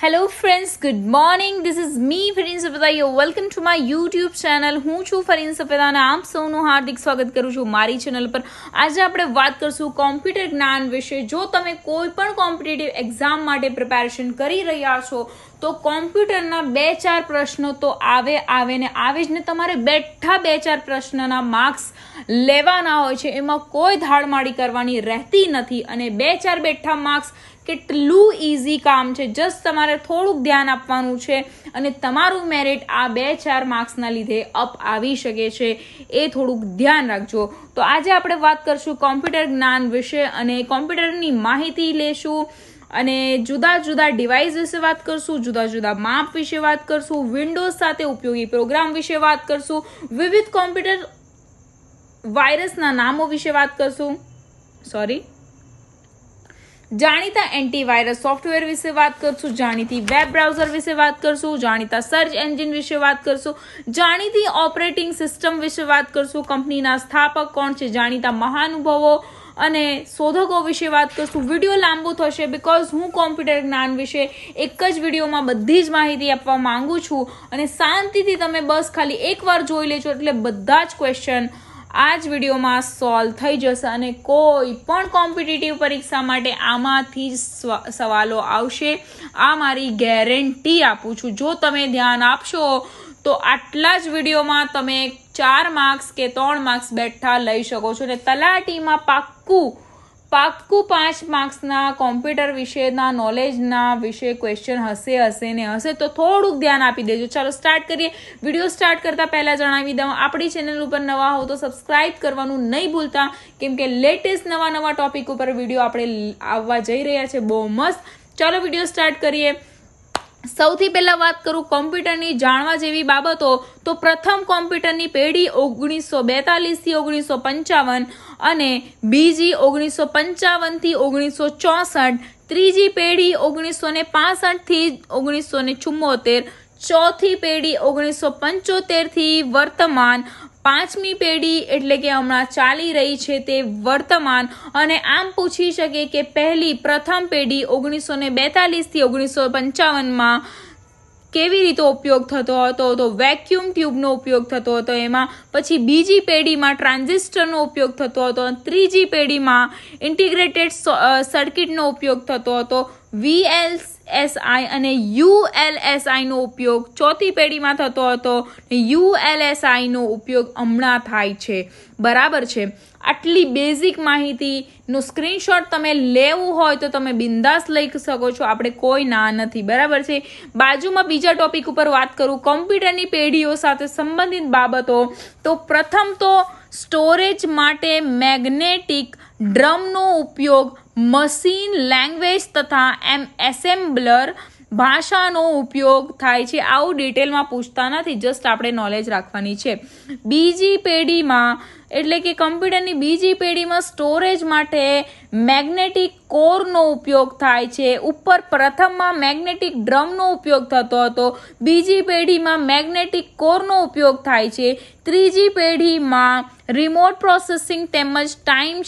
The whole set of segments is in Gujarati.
hello friends good morning this is me Farin સફેદાઈઓ welcome to my YouTube channel હું છું ફરીન સફેદા અને આપ સૌનું હાર્દિક સ્વાગત કરું છું મારી ચેનલ પર આજે આપણે વાત કરશું કોમ્પ્યુટર જ્ઞાન વિશે જો તમે કોઈ પણ કોમ્પિટેટિવ એક્ઝામ માટે પ્રિપેરેશન કરી રહ્યા છો તો કોમ્પ્યુટરના બે ચાર પ્રશ્નો તો આવે આવે ને આવે જ ને તમારે બેઠા બે ચાર પ્રશ્નના માર્ક્સ લેવાના હોય છે એમાં કોઈ ધાડમાડી કરવાની રહેતી નથી અને બે ચાર બેઠા માર્ક્સ કેટલું ઇઝી કામ છે જસ્ટ તમારે થોડુંક ધ્યાન આપવાનું છે અને તમારું મેરિટ આ બે ચાર માર્ક્સના લીધે અપ આવી શકે છે એ થોડુંક ધ્યાન રાખજો તો આજે આપણે વાત કરશું કોમ્પ્યુટર જ્ઞાન વિશે અને કોમ્પ્યુટરની માહિતી લેશું અને જુદા જુદા ડિવાઇસ વિશે વાત કરશું જુદા જુદા માપ વિશે વાત કરશું વિન્ડોઝ સાથે ઉપયોગી પ્રોગ્રામ વિશે વાત કરશું વિવિધ કોમ્પ્યુટર વાયરસના નામો વિશે વાત કરશું સોરી જાણીતા એન્ટીવાયરસ સોફ્ટવેર વિશે વાત કરશું જાણીતી વેબ બ્રાઉઝર વિશે વાત કરશું જાણીતા સર્ચ એન્જિન વિશે વાત કરશું જાણીતી ઓપરેટિંગ સિસ્ટમ વિશે વાત કરશું કંપનીના સ્થાપક કોણ છે જાણીતા મહાનુભવો અને શોધકો વિશે વાત કરશું વિડીયો લાંબો થશે બિકોઝ હું કોમ્પ્યુટર જ્ઞાન વિશે એક જ વિડીયોમાં બધી જ માહિતી આપવા માગું છું અને શાંતિથી તમે બસ ખાલી એકવાર જોઈ લેજો એટલે બધા જ ક્વેશ્ચન આ જ વિડીયોમાં સોલ્વ થઈ જશે અને કોઈ પણ કોમ્પિટિટિવ પરીક્ષા માટે આમાંથી જ સવાલો આવશે આ મારી ગેરંટી આપું છું જો તમે ધ્યાન આપશો તો આટલા જ વિડીયોમાં તમે ચાર માર્ક્સ કે ત્રણ માર્ક્સ બેઠા લઈ શકો છો અને તલાટીમાં પાક્કું પાક્કું પાંચ માર્ક્સના કોમ્પ્યુટર વિશેના નોલેજના વિશે ક્વેશ્ચન હશે હશે ને હશે તો થોડુંક ધ્યાન આપી દેજો ચાલો સ્ટાર્ટ કરીએ વિડીયો સ્ટાર્ટ કરતાં પહેલાં જણાવી દઉં આપણી ચેનલ ઉપર નવા હોવ તો સબસ્ક્રાઇબ કરવાનું નહીં ભૂલતા કેમ કે લેટેસ્ટ નવા નવા ટોપિક ઉપર વિડીયો આપણે આવવા જઈ રહ્યા છે બહુ મસ્ત ચાલો વિડીયો સ્ટાર્ટ કરીએ સૌથી પહેલાં વાત કરું કોમ્પ્યુટરની જાણવા જેવી બાબતો તો પ્રથમ કોમ્પ્યુટરની પેઢી ઓગણીસો બેતાલીસથી ઓગણીસો પંચાવન અને બીજી ઓગણીસો પંચાવનથી ઓગણીસો ચોસઠ ત્રીજી પેઢી ઓગણીસો ને પાસઠથી ઓગણીસો ને ચુમ્મોતેર ચોથી પેઢી ઓગણીસો પંચોતેરથી વર્તમાન પાંચમી પેઢી એટલે કે હમણાં ચાલી રહી છે તે વર્તમાન અને આમ પૂછી શકે કે પહેલી પ્રથમ પેઢી ઓગણીસો ને બેતાલીસથી ઓગણીસો પંચાવનમાં કેવી રીતે ઉપયોગ થતો હતો તો વેક્યુમ ટ્યુબનો ઉપયોગ થતો હતો એમાં પછી બીજી પેઢીમાં ટ્રાન્ઝિસ્ટરનો ઉપયોગ થતો હતો ત્રીજી પેઢીમાં ઇન્ટિગ્રેટેડ સર્કિટનો ઉપયોગ થતો હતો વીએલ્સ એસ આઈ અને યુએલએસઆઈનો ઉપયોગ ચોથી પેઢીમાં થતો હતો યુએલએસઆઈનો ઉપયોગ હમણાં થાય છે બરાબર છે આટલી બેઝિક માહિતીનું સ્ક્રીનશોટ તમે લેવું હોય તો તમે બિંદાસ લઈ શકો છો આપણે કોઈ ના નથી બરાબર છે બાજુમાં બીજા ટોપિક ઉપર વાત કરું કોમ્પ્યુટરની પેઢીઓ સાથે સંબંધિત બાબતો તો પ્રથમ તો સ્ટોરેજ માટે મેગ્નેટિક ડ્રમનો ઉપયોગ મશીન લેંગ્વેજ તથા એમ એસેમ્બલર ભાષાનો ઉપયોગ થાય છે આવું ડિટેલમાં પૂછતા નથી જસ્ટ આપણે નોલેજ રાખવાની છે બીજી પેઢીમાં એટલે કે કમ્પ્યુટરની બીજી પેઢીમાં સ્ટોરેજ માટે મેગ્નેટિક કોરનો ઉપયોગ થાય છે ઉપર પ્રથમમાં મેગ્નેટિક ડ્રમનો ઉપયોગ થતો હતો બીજી પેઢીમાં મેગ્નેટિક કોરનો ઉપયોગ થાય છે ત્રીજી પેઢીમાં રિમોટ પ્રોસેસિંગ તેમજ ટાઈમ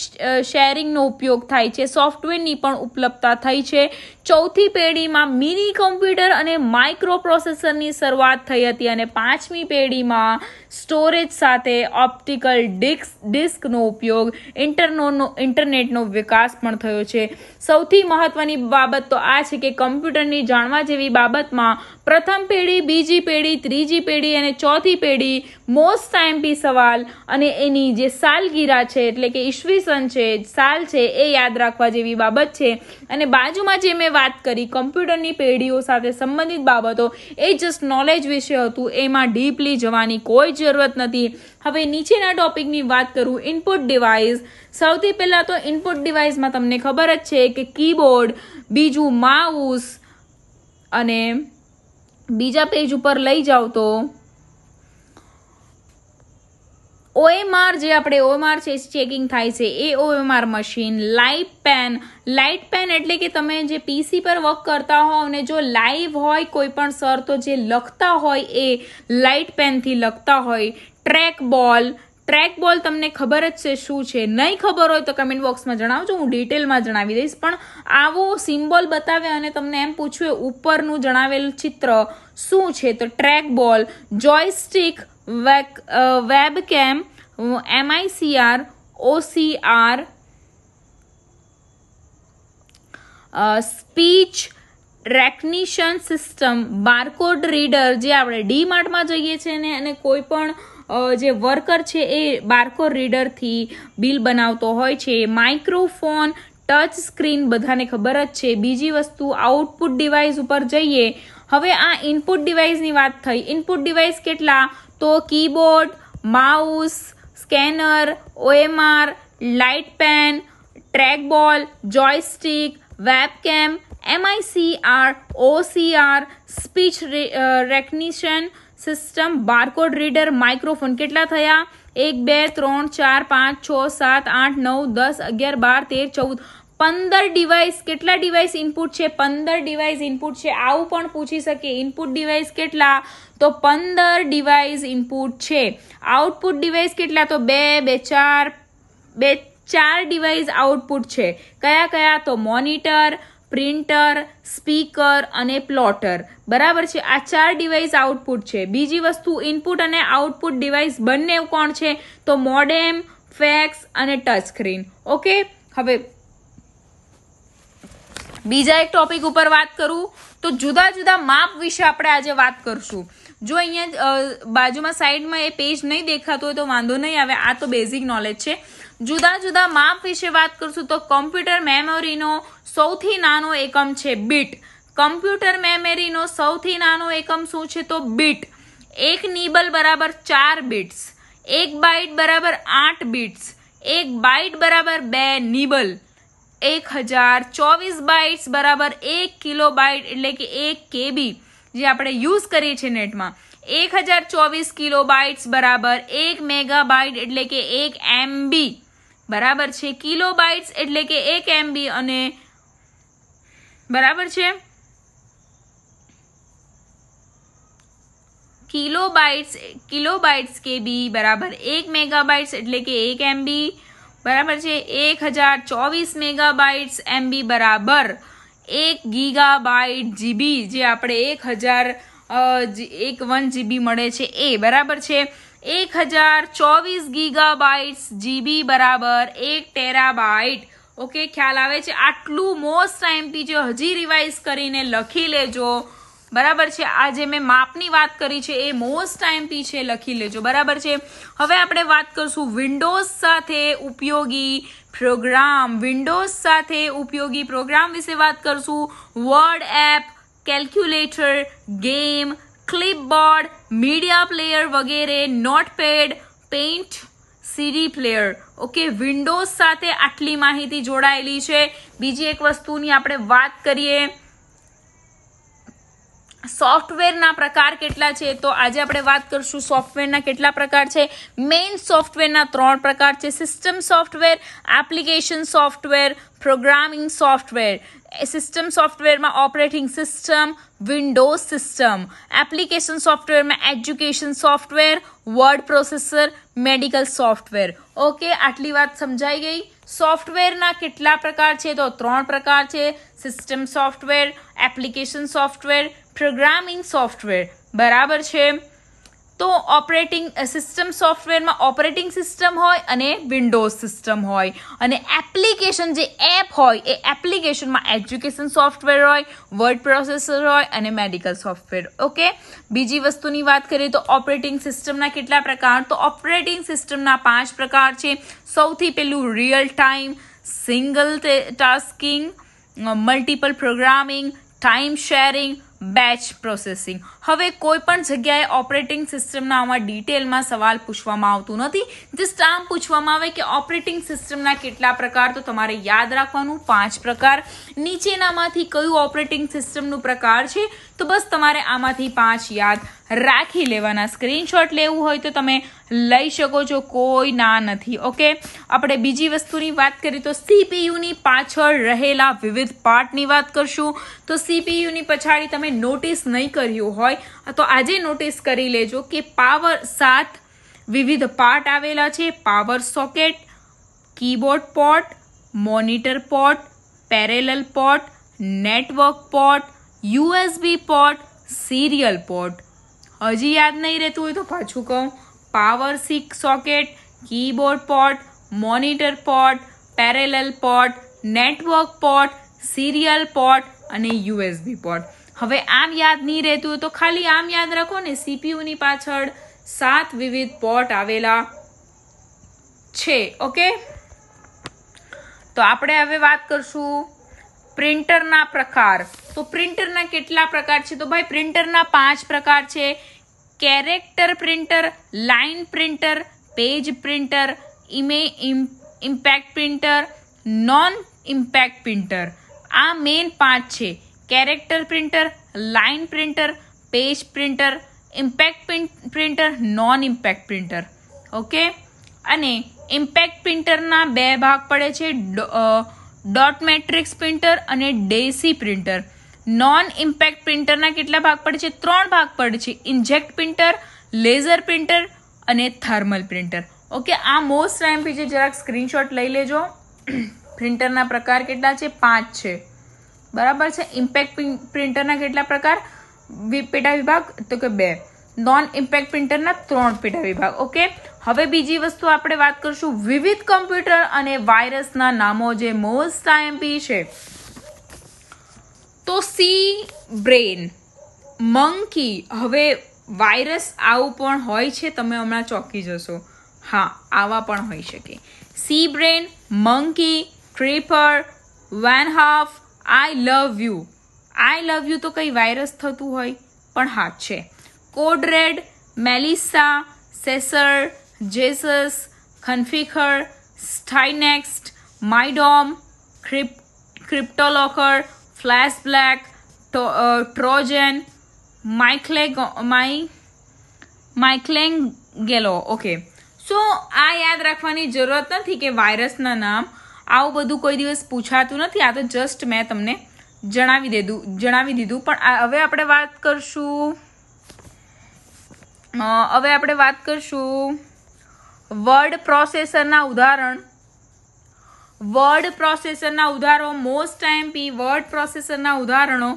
શેરિંગનો ઉપયોગ થાય છે સોફ્ટવેરની પણ ઉપલબ્ધતા થઈ છે ચોથી પેઢીમાં મિની કમ્પ્યુટર અને માઇક્રો પ્રોસેસરની શરૂઆત થઈ હતી અને પાંચમી પેઢીમાં સ્ટોરેજ સાથે ઓપ્ટિકલ ડિસ્ક ડિસ્કનો ઉપયોગ ઇન્ટરનોનો ઇન્ટરનેટનો વિકાસ પણ થયો છે સૌથી મહત્વની બાબત તો આ છે કે કમ્પ્યુટરની જાણવા જેવી બાબતમાં પ્રથમ પેઢી બીજી પેઢી ત્રીજી પેઢી અને ચોથી પેઢી મોસ્ટ ટાઈમપી સવાલ અને એની જે સાલગીરા છે એટલે કે ઈસવીસન છે સાલ છે એ યાદ રાખવા જેવી બાબત છે અને બાજુમાં જે મેં વાત કરી કમ્પ્યુટરની પેઢીઓ સાથે સંબંધિત બાબતો એ જસ્ટ નોલેજ વિશે હતું એમાં ડીપલી જવાની કોઈ જરૂરત નથી હવે નીચેના ટોપિકની વાત કરું ઇનપુટ ડિવાઇસ સૌથી પહેલાં તો ઇનપુટ ડિવાઇસમાં તમને ખબર જ છે કે કીબોર્ડ બીજું માઉસ અને બીજા પેજ ઉપર લઈ જાઓ તો ઓએમઆર જે આપણે ઓએમઆર છે ચેકિંગ થાય છે એ OMR machine light pen light pen એટલે કે તમે જે પીસી પર વર્ક કરતા હો અને જો લાઈવ હોય કોઈ પણ સર તો જે લખતા હોય એ લાઇટ પેનથી લખતા હોય ટ્રેક બોલ ટ્રેક બોલ તમને ખબર જ છે શું છે નહીં ખબર હોય તો કમેન્ટ બોક્સમાં જણાવજો હું ડિટેલમાં જણાવી દઈશ પણ આવો સિમ્બોલ બતાવે અને તમને એમ પૂછ્યું ઉપરનું જણાવેલ ચિત્ર શું છે તો ટ્રેક બોલ જોયસ્ટિક વેક webcam MICR OCR speech recognition system barcode reader જે આપણે ડી માર્ટમાં જઈએ છીએ ને અને કોઈ પણ જે વર્કર છે એ બારકોડ રીડરથી બિલ બનાવતો હોય છે માઇક્રોફોન ટચ સ્ક્રીન બધાને ખબર જ છે બીજી વસ્તુ આઉટપુટ ડિવાઇસ ઉપર જઈએ હવે આ ઇનપુટ ડિવાઇસની વાત થઈ ઇનપુટ ડિવાઇસ કેટલા તો keyboard mouse scanner OMR light pen trackball joystick webcam MICR OCR speech recognition system barcode reader microphone के एक बे त्र चार पांच छ सात आठ नौ दस अगियार बार तेर चौदह पंदर डिवाइस के डिवाइस इनपुट है पंदर डिवाइस इनपुट है पूछी सके इनपुट डिवाइस के तो पंदर डिवाइस इनपुट है आउटपुट डिवाइस के तो बे, बे चार बे चार डिवाइस आउटपुट है कया कया तो मॉनिटर પ્રિન્ટર સ્પીકર અને પ્લોટર બરાબર છે આ ચાર ડિવાઇસ આઉટપુટ છે બીજી વસ્તુ ઇનપુટ અને આઉટપુટ ડિવાઇસ બંને કોણ છે તો મોડેમ ફેક્સ અને ટચ સ્ક્રીન ઓકે હવે બીજા એક ટોપિક ઉપર વાત કરું તો જુદા જુદા માપ વિશે આપણે આજે વાત કરશું જો અહીંયા બાજુમાં સાઈડમાં એ પેજ નહીં દેખાતો હોય તો વાંધો નહીં આવે આ તો બેઝિક નોલેજ છે જુદા જુદા માપ વિશે વાત કરશું તો કોમ્પ્યુટર મેમોરીનો સૌથી નાનો એકમ છે બીટ કોમ્પ્યુટર મેમરીનો સૌથી નાનો એકમ શું છે તો બીટ એક નીબલ બરાબર ચાર બીટ્સ એક બાઇટ બરાબર આઠ બીટ્સ એક બાઇટ બરાબર બે નીબલ એક હજાર ચોવીસ બાઇટ્સ બરાબર એક કિલો બાઇટ એટલે કે એક કેબી જે આપણે યુઝ કરીએ છીએ નેટમાં એક હજાર ચોવીસ કિલો બાઇટ્સ બરાબર એક મેગા બાઇટ એટલે કે એક એમબી બરાબર છે કિલો બાઇટ્સ એટલે કે એક એમબી અને બરાબર છે kilo bytes kilo bytes KB બરાબર એક મેગા બાઇટ્સ એટલે કે એક એમબી બરાબર છે એક હજાર ચોવીસ મેગા બાઇટ્સ એમબી બરાબર એક ગીગા ગીગાબાઇટ જીબી જે આપણે એક હજાર એક વન જીબી મળે છે એ બરાબર છે એક હજાર ચોવીસ ગીગા બાઇટ્સ જીબી બરાબર એક ટેરા બાઇટ ઓકે ખ્યાલ આવે છે આટલું મોસ્ટ ટાઈમથી જે હજી રિવાઇઝ કરીને લખી લેજો બરાબર છે આ જે મેં માપની વાત કરી છે એ મોસ્ટ ટાઈમથી છે લખી લેજો બરાબર છે હવે આપણે વાત કરશું વિન્ડોઝ સાથે ઉપયોગી પ્રોગ્રામ વિન્ડોઝ સાથે ઉપયોગી પ્રોગ્રામ વિશે વાત કરશું word app calculator game clipboard media player વગેરે notepad paint CD player okay Windows સાથે આટલી માહિતી જોડાયેલી છે બીજી એક વસ્તુની આપણે વાત કરીએ સોફ્ટવેરના પ્રકાર કેટલા છે તો આજે આપણે વાત કરીશું સોફ્ટવેરના કેટલા પ્રકાર છે મેઇન સોફ્ટવેરના ત્રણ પ્રકાર છે system software application software programming software system સોફ્ટવેરમાં operating system Windows system application સોફ્ટવેરમાં education software word processor medical software okay આટલી વાત સમજાઈ ગઈ સોફ્ટવેરના કેટલા પ્રકાર છે તો ત્રણ પ્રકાર છે system software application software programming software બરાબર છે તો ઓપરેટિંગ સિસ્ટમ સોફ્ટવેરમાં ઓપરેટિંગ સિસ્ટમ હોય અને વિન્ડોઝ સિસ્ટમ હોય અને એપ્લિકેશન જે એપ હોય એ એપ્લિકેશનમાં એજ્યુકેશન સોફ્ટવેર હોય વર્ડ પ્રોસેસર હોય અને મેડિકલ સોફ્ટવેર ઓકે બીજી વસ્તુની વાત કરીએ તો ઓપરેટિંગ સિસ્ટમના કેટલા પ્રકાર તો ઓપરેટિંગ સિસ્ટમના પાંચ પ્રકાર છે સૌથી પહેલું real time single tasking multiple programming time sharing batch processing હવે કોઈ પણ જગ્યાએ ઓપરેટિંગ સિસ્ટમના આમાં ડિટેલમાં સવાલ પૂછવામાં આવતું નથી જસ્ટ આમ પૂછવામાં આવે કે ઓપરેટિંગ સિસ્ટમના કેટલા પ્રકાર તો તમારે યાદ રાખવાનું પાંચ પ્રકાર નીચેનામાંથી કયું ઓપરેટિંગ સિસ્ટમનું પ્રકાર છે તો બસ તમારે આમાંથી પાંચ યાદ રાખી લેવાના સ્ક્રીનશોટ લેવું હોય તો તમે લઈ શકો છો કોઈ ના નથી ઓકે આપણે બીજી વસ્તુની વાત કરીએ તો સીપીયુની પાછળ રહેલા વિવિધ પાર્ટની વાત કરશું તો સીપીયુની પછાડી તમે નોટિસ નહીં કર્યું હોય હોય તો આજે નોટિસ કરી લેજો કે પાવર સાત વિવિધ પાર્ટ આવેલા છે power socket keyboard port monitor port parallel port network port USB port serial port હજી યાદ નહીં રહેતું હોય તો પાછું કહું power sick socket keyboard port monitor port parallel port network port serial port અને યુએસબી પોર્ટ હવે આમ યાદ નહીં રહેતું તો ખાલી આમ યાદ રાખો ને સીપીયુની પાછળ સાત વિવિધ પોટ આવેલા છે ઓકે તો આપણે હવે વાત કરશું પ્રિન્ટરના પ્રકાર તો પ્રિન્ટરના કેટલા પ્રકાર છે તો ભાઈ પ્રિન્ટરના પાંચ પ્રકાર છે character printer line printer page printer ઇમે impact printer non impact printer આ મેઇન પાંચ છે character printer line printer page printer impact printer non impact printer okay અને ઇમ્પેક્ટ પ્રિન્ટરના બે ભાગ પડે છે ડોટ મેટ્રિક્સ પ્રિન્ટર અને ડેસી પ્રિન્ટર નોન ઇમ્પેક્ટ પ્રિન્ટરના કેટલા ભાગ પડે છે ત્રણ ભાગ પડે છે ઇન્જેક્ટ પ્રિન્ટર લેઝર પ્રિન્ટર અને થર્મલ પ્રિન્ટર ઓકે આ મોસ્ટ રાઇમ્પી છે જરાક સ્ક્રીનશોટ લઈ લેજો પ્રિન્ટરના પ્રકાર કેટલા છે પાંચ છે બરાબર છે ઇમ્પેક્ટ પ્રિન્ટરના કેટલા પ્રકાર પેટા વિભાગ તો કે બે નોન ઇમ્પેક્ટ પ્રિન્ટરના ત્રણ પેટા વિભાગ ઓકે હવે બીજી વસ્તુ આપણે વાત કરીશું વિવિધ કમ્પ્યુટર અને વાયરસના નામો જે મોસ્ટ આઈએમપી છે તો સી બ્રેન મંકી હવે વાયરસ આવું પણ હોય છે તમે હમણાં ચોંકી જશો હા આવા પણ હોઈ શકે સી બ્રેન મંકી ક્રીપર વેનહાફ I love you I love you તો કંઈ વાયરસ થતું હોય પણ હા છે કોડ રેડ મેલિસા સેસર જેસસ ખનફીખર સ્ટાઇનેક્સ્ટ માઇડોમ ક્રિપ ક્રિપ્ટોલોકર ફ્લેશ બ્લેક ટ્રોજેન માઇકલે માઈ માઇકલેંગ ગેલો ઓકે સો આ યાદ રાખવાની જરૂરત નથી કે વાયરસના નામ આવું બધું કોઈ દિવસ પૂછાતું નથી આ તો જસ્ટ મેં તમને જણાવી દીધું જણાવી દીધું પણ હવે આપણે વાત કરશું હવે આપણે વાત કરશું વર્ડ પ્રોસેસરના ઉદાહરણ વર્ડ પ્રોસેસરના ઉદાહરણો મોસ્ટ ટાઈમ પી વર્ડ પ્રોસેસરના ઉદાહરણો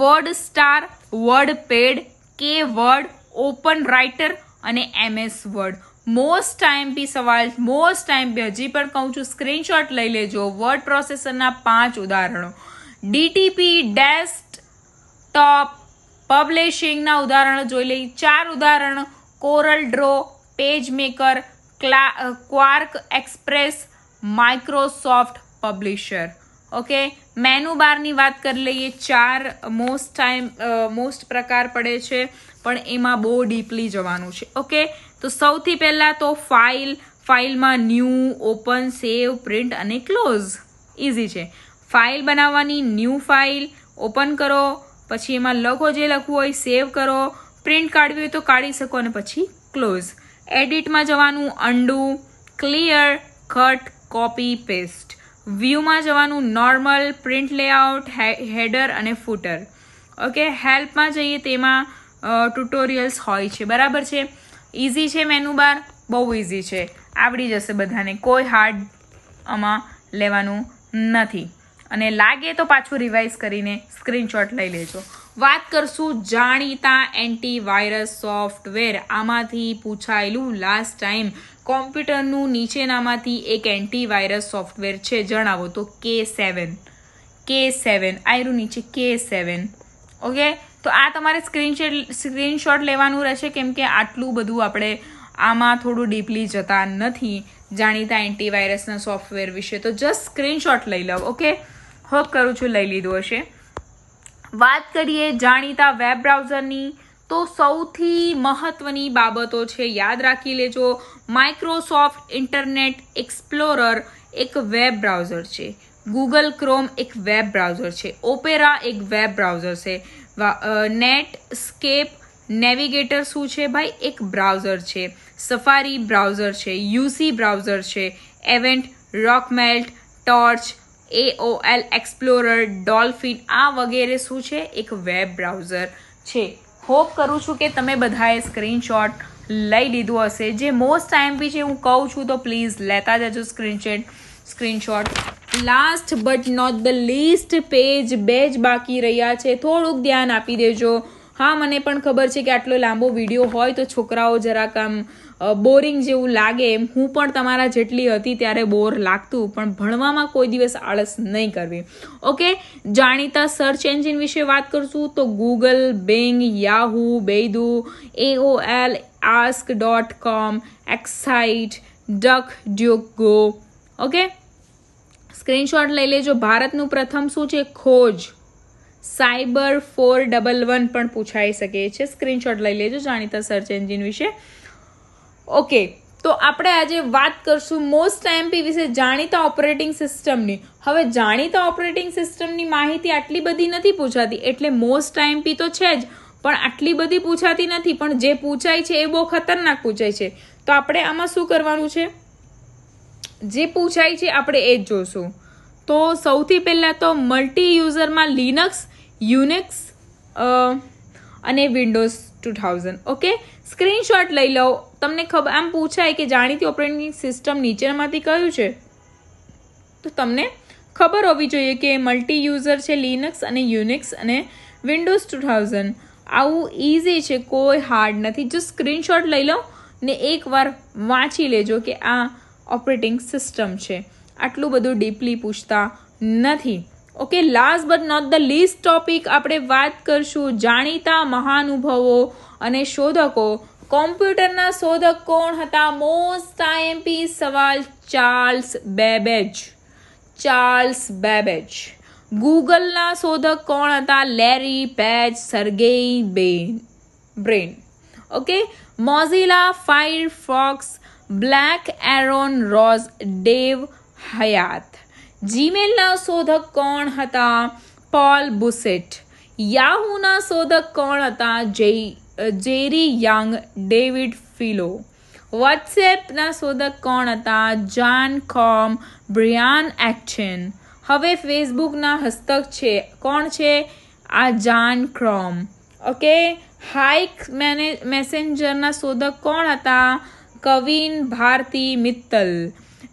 વર્ડ સ્ટાર વર્ડ પેડ કે વર્ડ ઓપન રાઇટર અને એમએસ વર્ડ મોસ્ટ ટાઈમ બી સવાલ મોસ્ટ ટાઈમ બી હજી પણ કહું છું સ્ક્રીનશોટ લઈ લેજો વર્ડ પ્રોસેસરના પાંચ ઉદાહરણો ડીટીપી ડેસ્ટ ટોપ પબ્લિશિંગના ઉદાહરણો જોઈ લઈ ચાર ઉદાહરણો CorelDRAW PageMaker QuarkXPress Microsoft Publisher okay menu બારની વાત કરી લઈએ ચાર મોસ્ટ ટાઈમ મોસ્ટ પ્રકાર પડે છે પણ એમાં બહુ ડીપલી જવાનું છે ઓકે તો સૌથી પહેલાં તો ફાઇલ ફાઇલમાં ન્યૂ ઓપન સેવ પ્રિન્ટ અને ક્લોઝ ઇઝી છે ફાઇલ બનાવવાની ન્યૂ ફાઇલ ઓપન કરો પછી એમાં લખો જે લખવું હોય સેવ કરો પ્રિન્ટ કાઢવી હોય તો કાઢી શકો અને પછી ક્લોઝ એડિટમાં જવાનું undo clear cut copy paste વ્યૂમાં જવાનું નોર્મલ પ્રિન્ટ લેઆઉટ હેડર અને ફૂટર ઓકે હેલ્પમાં જઈએ તેમાં ટ્યુટોરિયલ્સ હોય છે બરાબર છે ઇઝી છે મેનુ બાર બહુ ઇઝી છે આવડી જશે બધાને કોઈ હાર્ડ આમાં લેવાનું નથી અને લાગે તો પાછું રિવાઇઝ કરીને સ્ક્રીનશોટ લઈ લેજો વાત કરશું જાણીતા એન્ટીવાયરસ સોફ્ટવેર આમાંથી પૂછાયેલું લાસ્ટ ટાઈમ કોમ્પ્યુટરનું નીચેનામાંથી એક એન્ટીવાયરસ સોફ્ટવેર છે જણાવો તો કે સેવન કે સેવન આયરું નીચે કે સેવન ઓકે તો આ તમારે સ્ક્રીનશેટ સ્ક્રીનશોટ લેવાનું રહેશે કેમ કે આટલું બધું આપણે આમાં થોડું ડીપલી જતા નથી જાણીતા એન્ટીવાયરસના સોફ્ટવેર વિશે તો જસ્ટ સ્ક્રીનશોટ લઈ લો ઓકે હોપ કરું છું લઈ લીધું હશે વાત કરીએ જાણીતા વેબ બ્રાઉઝરની તો સૌથી મહત્વની બાબતો છે યાદ રાખી લેજો માઇક્રોસોફ્ટ ઇન્ટરનેટ એક્સપ્લોરર એક વેબ બ્રાઉઝર છે ગૂગલ ક્રોમ એક વેબ બ્રાઉઝર છે ઓપેરા એક વેબ બ્રાઉઝર છે નેટ સ્કેપ નેવિગેટર શું છે ભાઈ એક બ્રાઉઝર છે સફારી બ્રાઉઝર છે યુસી બ્રાઉઝર છે Avant RockMelt Torch AOL Explorer Dolphin આ વગેરે શું છે એક વેબ બ્રાઉઝર છે હોપ કરું છું કે તમે બધાએ સ્ક્રીનશોટ લઈ લીધું હશે જે મોસ્ટ ટાઈમ બી છે હું કહું છું તો પ્લીઝ લેતા જજો screenshot screenshot last but not the least page બે જ બાકી રહ્યા છે થોડુંક ધ્યાન આપી દેજો હા મને પણ ખબર છે કે આટલો લાંબો વિડીયો હોય તો છોકરાઓ જરાક આમ બોરિંગ જેવું લાગે એમ હું પણ તમારા જેટલી હતી ત્યારે બોર લાગતું પણ ભણવામાં કોઈ દિવસ આળસ નહીં કરવી ઓકે જાણીતા સર્ચ એન્જિન વિશે વાત કરશું તો Google Bing Yahoo Baidu AOL ask dot com Excite DuckDuckGo okay screenshot લઈ લેજો ભારતનું પ્રથમ શું છે Khoj cyber four double one પણ પૂછાઈ શકે છે સ્ક્રીનશોટ લઈ લેજો જાણીતા સર્ચ એન્જિન વિશે ઓકે તો આપણે આજે વાત કરશું મોસ્ટ એમપી વિશે જાણીતા ઓપરેટિંગ સિસ્ટમની હવે જાણીતા ઓપરેટિંગ સિસ્ટમની માહિતી આટલી બધી નથી પૂછાતી એટલે મોસ્ટ એમપી તો છે જ પણ આટલી બધી પૂછાતી નથી પણ જે પૂછાય છે એ બહુ ખતરનાક પૂછાય છે તો આપણે આમાં શું કરવાનું છે જે પૂછાય છે આપણે એ જ જોશું તો સૌથી પહેલાં તો મલ્ટી યુઝરમાં લિનક્સ યુનિક્સ અને Windows two thousand okay screenshot લઈ લો તમને ખબર આમ પૂછાય કે જાણીતી ઓપરેટિંગ સિસ્ટમ નીચેમાંથી કયું છે તો તમને ખબર હોવી જોઈએ કે મલ્ટી યુઝર છે લિનક્સ અને યુનિક્સ અને વિન્ડોઝ ટુ થાઉઝન્ડ આવું ઇઝી છે કોઈ હાર્ડ નથી જો સ્ક્રીનશોટ લઈ લો ને એકવાર વાંચી લેજો કે આ ઓપરેટિંગ સિસ્ટમ છે આટલું બધું ડીપલી પૂછતા નથી okay last but not the least topic આપણે વાત કરશું જાણીતા મહાનુભવો અને શોધકો કોમ્પ્યુટરના શોધક કોણ હતા મોસ્ટ આઈએમપી સવાલ ચાર્લ્સ બેબેજ ચાર્લ્સ બેબેજ ગૂગલના શોધક કોણ હતા લેરી પેચ સરગેઈ બેન Brin okay Mozilla Fox Blake Aaron Ross Dave Hyatt જીમેલના શોધક કોણ હતા પોલ બુસેટ યાહુના શોધક કોણ હતા જે જેરી યંગ ડેવિડ ફિલો વોટ્સએપના શોધક કોણ હતા જાન કોમ બ્રિયાન એક્શન હવે ફેસબુકના હસ્તક છે કોણ છે આ જાન ક્રોમ ઓકે હાઇક મેને મેસેન્જરના શોધક કોણ હતા कविन भारती मित्तल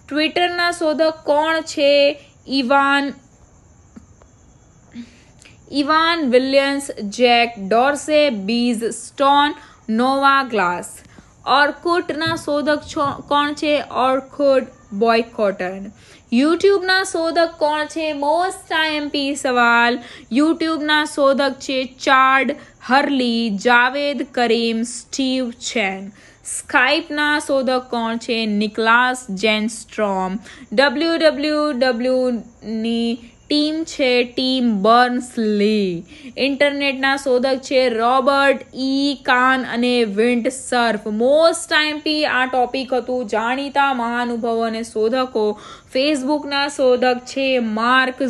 ट्विटर ना शोधक कौन छे Evan Evan Williams Jack Dorsey Biz Stone नोवा ग्लास ऑर्कुट ना शोधक कौन छे ऑर्कुड बॉयकॉटन यूट्यूब ना शोधक कौन छे मोस्ट आईएमपी सवाल यूट्यूब ना शोधक छे Chad Hurley Jawed Karim Steve Chen સ્કાઇપના શોધક કોણ છે નિકલાસ જેનસ્ટ્રોમ ડબલ્યુ ડબલ્યુ ડબલ્યુની ટીમ છે ટીમ બર્ન્સલી ઇન્ટરનેટના શોધક છે રોબર્ટ ઈ કાન અને વિન્ટ સર્ફ મોસ્ટ ટાઈમથી આ ટોપિક હતું જાણીતા મહાનુભવો અને શોધકો ફેસબુકના શોધક છે માર્ક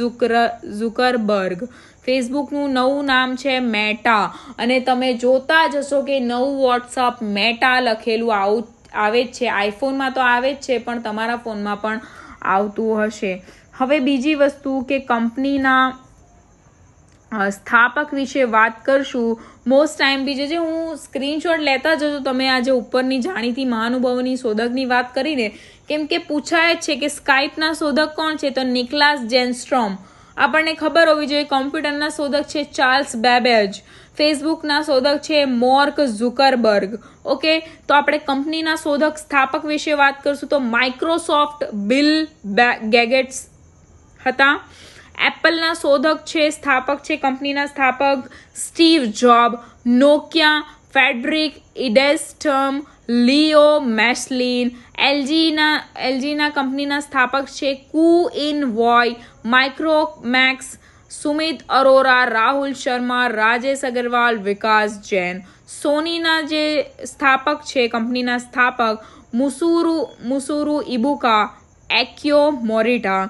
ઝુકર ઝુકરબર્ગ ફેસબુકનું નવું નામ છે મેટા અને તમે જોતા જશો કે નવું વોટ્સઅપ મેટા લખેલું આવ આવે જ છે આઈફોનમાં તો આવે જ છે પણ તમારા ફોનમાં પણ આવતું હશે હવે બીજી વસ્તુ કે કંપનીના સ્થાપક વિશે વાત કરશું મોસ્ટ ટાઈમ બીજે જે હું સ્ક્રીનશોટ લેતા જજો તમે આજે ઉપરની જાણીતી મહાનુભાવોની શોધકની વાત કરીને કેમ કે પૂછાય છે કે સ્કાઇપના શોધક કોણ છે તો નિકલાસ જેન્સ્ટ્રોમ આપણને ખબર હોવી જોઈએ કોમ્પ્યુટરના શોધક છે ચાર્લ્સ બેબેજ ફેસબુકના શોધક છે મોર્ક ઝુકરબર્ગ ઓકે તો આપણે કંપનીના શોધક સ્થાપક વિશે વાત કરશું તો માઇક્રોસોફ્ટ બિલ ગેગેટ્સ હતા એપલના શોધક છે સ્થાપક છે કંપનીના સ્થાપક Steve Job Nokia Fredrik Idestam Leo Mechelin એલજીના એલજીના કંપનીના સ્થાપક છે Koo In Hwoi Micromax Sumeet Arora Rahul Sharma Rajesh Agarwal Vikas Jain સોનીના જે સ્થાપક છે કંપનીના સ્થાપક Masaru Masaru Ibuka Akio Morita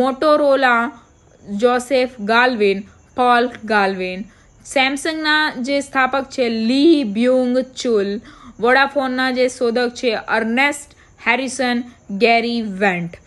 Motorola Joseph Galvin Paul Galvin સેમસંગના જે સ્થાપક છે લી બ્યુંગ ચુલ વોડાફોનના જે શોધક છે અર્નેસ્ટ હેરિસન ગેરી વેન્ટ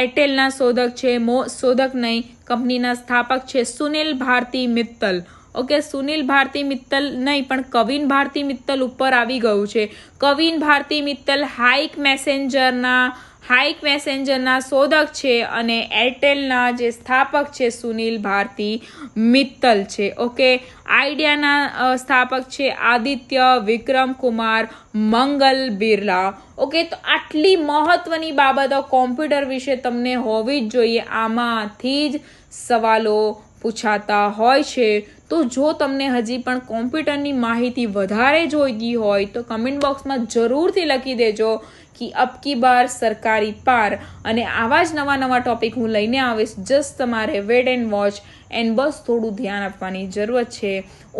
એરટેલના શોધક છે મો શોધક નહીં કંપનીના સ્થાપક છે સુનિલ ભારતી મિત્તલ ઓકે સુનિલ ભારતી મિત્તલ નહીં પણ કવિન ભારતી મિત્તલ ઉપર આવી ગયું છે કવિન ભારતી મિત્તલ હાઇક મેસેન્જરના હાઇક મેસેન્જરના શોધક છે અને એરટેલના જે સ્થાપક છે સુનિલ ભારતી મિત્તલ છે ઓકે આઈડિયાના સ્થાપક છે આદિત્ય વિક્રમ કુમાર મંગલ બિરલા ઓકે તો આટલી મહત્વની બાબતો કોમ્પ્યુટર વિશે તમને હોવી જ જોઈએ આમાંથી જ સવાલો પૂછાતા હોય છે તો જો તમને હજી પણ કોમ્પ્યુટરની માહિતી વધારે જોઈતી હોય તો કમેન્ટ બોક્સમાં જરૂરથી લખી દેજો કે અબકી બાર સરકારી પાર અને આવા જ નવા નવા ટોપિક હું લઈને આવીશ જસ્ટ તમારે વેટ એન્ડ વોચ એન્ડ બસ થોડું ધ્યાન આપવાની જરૂરત છે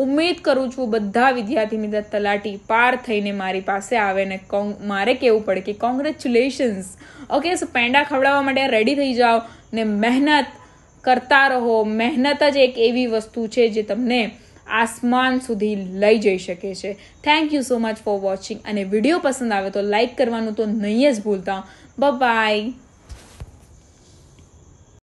ઉમેદ કરું છું બધા વિદ્યાર્થી મિત્ર તલાટી પાર થઈને મારી પાસે આવે ને મારે કહેવું પડે કે કોંગ્રેચ્યુલેશન્સ ઓકે સો પેંડા ખવડાવવા માટે રેડી થઈ જાઓ ને મહેનત કરતા રહો મહેનત જ એક એવી વસ્તુ છે જે તમને આસમાન સુધી લઈ જઈ શકે છે thank you so much for watching અને વિડીયો પસંદ આવે તો લાઇક કરવાનું તો નહીં જ ભૂલતા બ બાય